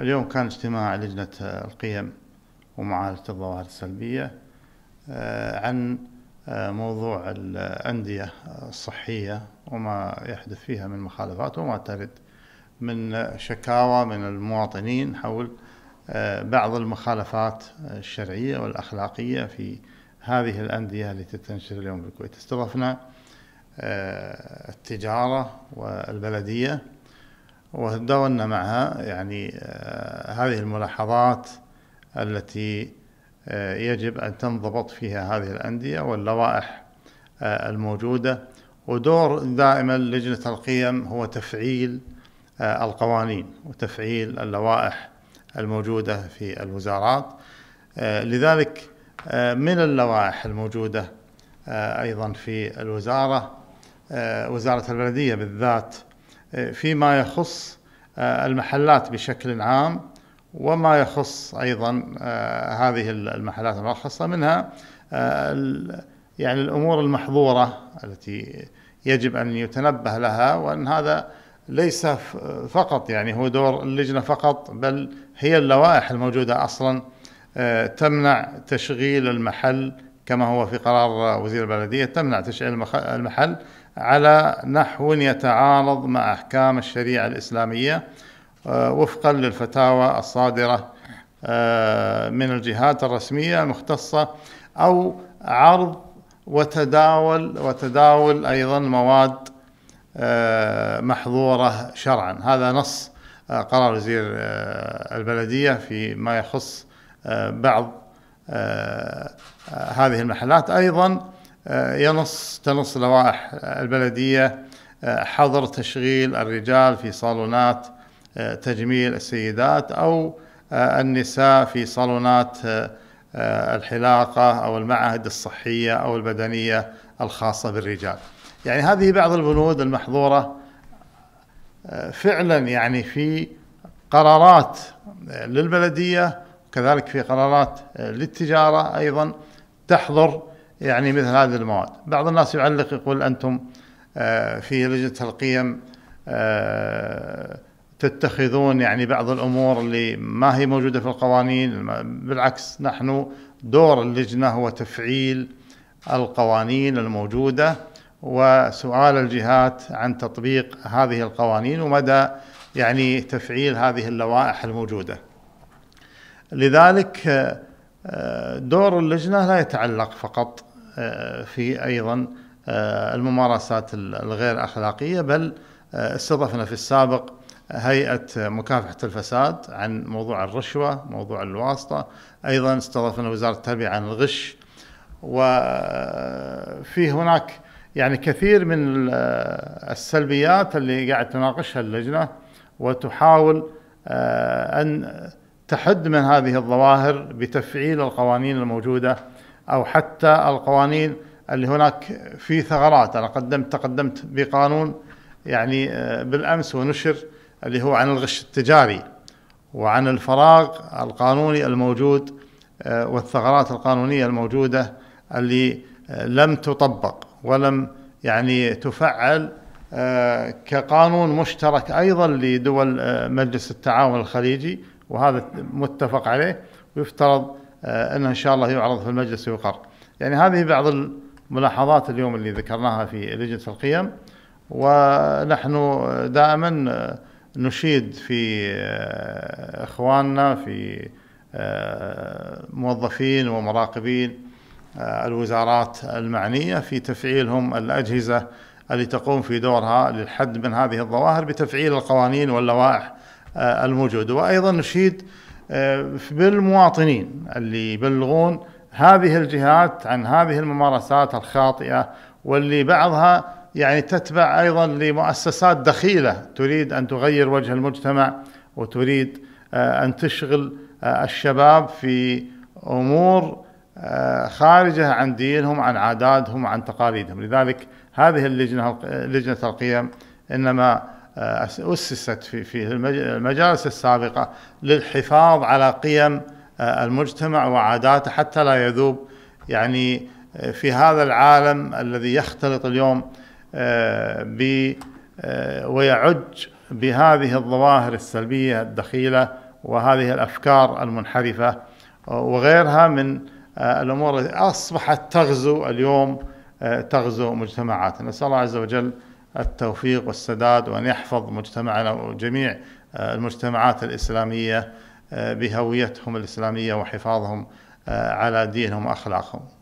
اليوم كان اجتماع لجنة القيم ومعالجة الظواهر السلبية آه، عن آه، موضوع الأندية الصحية وما يحدث فيها من مخالفات وما ترد من شكاوى من المواطنين حول آه، بعض المخالفات الشرعية والأخلاقية في هذه الأندية التي تنشر اليوم في الكويت استضفنا التجارة والبلدية وتداولنا معها يعني آه، هذه الملاحظات التي آه، يجب أن تنضبط فيها هذه الأندية واللوائح آه، الموجودة ودور دائما لجنة القيم هو تفعيل القوانين وتفعيل اللوائح الموجودة في الوزارات لذلك من اللوائح الموجودة أيضا في الوزارة وزارة البلدية بالذات فيما يخص آه، المحلات بشكل عام وما يخص ايضا آه، هذه المحلات المرخصه منها آه، يعني الامور المحظوره التي يجب ان يتنبه لها وان هذا ليس فقط يعني هو دور اللجنه فقط بل هي اللوائح الموجوده اصلا تمنع تشغيل المحل كما هو في قرار وزير البلدية تمنع تشعيل المحل على نحو يتعارض مع أحكام الشريعة الإسلامية آه، وفقا للفتاوى الصادرة آه، من الجهات الرسمية المختصة أو عرض وتداول وتداول أيضا مواد آه، محظورة شرعا هذا نص قرار وزير البلدية فيما يخص بعض هذه المحلات أيضا آه، ينص تنص لوائح آه، البلدية آه، حظر تشغيل الرجال في صالونات تجميل السيدات أو النساء في صالونات الحلاقة أو المعاهد الصحية أو البدنية الخاصة بالرجال يعني هذه بعض البنود المحظورة فعلا يعني في قرارات للبلدية وكذلك في قرارات للتجارة أيضا تحضر يعني مثل هذه المواد بعض الناس يعلق يقول أنتم آه، في لجنة القيم آه، تتخذون يعني بعض الأمور اللي ما هي موجودة في القوانين بالعكس نحن دور اللجنة هو تفعيل القوانين الموجودة وسؤال الجهات عن تطبيق هذه القوانين ومدى يعني تفعيل هذه اللوائح الموجودة لذلك آه، دور اللجنة لا يتعلق فقط آه، في أيضا آه، الممارسات الغير أخلاقية بل آه، استضفنا في السابق هيئة مكافحة الفساد عن موضوع الرشوة موضوع الواسطة أيضا استضفنا وزارة التربية عن الغش وفي هناك يعني كثير من السلبيات اللي قاعد تناقشها اللجنة وتحاول أن تحد من هذه الظواهر بتفعيل القوانين الموجوده او حتى القوانين اللي هناك في ثغرات انا قدمت تقدمت بقانون يعني آه، بالامس ونشر اللي هو عن الغش التجاري وعن الفراغ القانوني الموجود آه، والثغرات القانونيه الموجوده اللي آه، لم تطبق ولم يعني تفعل كقانون مشترك ايضا لدول مجلس التعاون الخليجي وهذا متفق عليه ويفترض آه، انه ان شاء الله يعرض في المجلس ويقر. يعني هذه بعض الملاحظات اليوم اللي ذكرناها في لجنه القيم ونحن دائما آه، نشيد في آه، اخواننا في موظفين ومراقبين الوزارات المعنيه في تفعيلهم الاجهزه اللي تقوم في دورها للحد من هذه الظواهر بتفعيل القوانين واللوائح آه، الموجود وايضا نشيد آه، بالمواطنين اللي يبلغون هذه الجهات عن هذه الممارسات الخاطئه واللي بعضها يعني تتبع ايضا لمؤسسات دخيله تريد ان تغير وجه المجتمع وتريد آه، ان تشغل الشباب في امور خارجه عن دينهم عن عاداتهم عن تقاليدهم لذلك هذه اللجنه لجنه القيم انما آه، أسست في في المجالس السابقة للحفاظ على قيم آه، المجتمع وعاداته حتى لا يذوب يعني آه، في هذا العالم الذي يختلط اليوم ب ويعج بهذه الظواهر السلبية الدخيلة وهذه الأفكار المنحرفة وغيرها من الأمور التي أصبحت تغزو اليوم تغزو مجتمعاتنا نسأل الله عز وجل التوفيق والسداد وأن يحفظ مجتمعنا وجميع آه، المجتمعات الإسلامية آه، بهويتهم الإسلامية وحفاظهم آه، على دينهم وأخلاقهم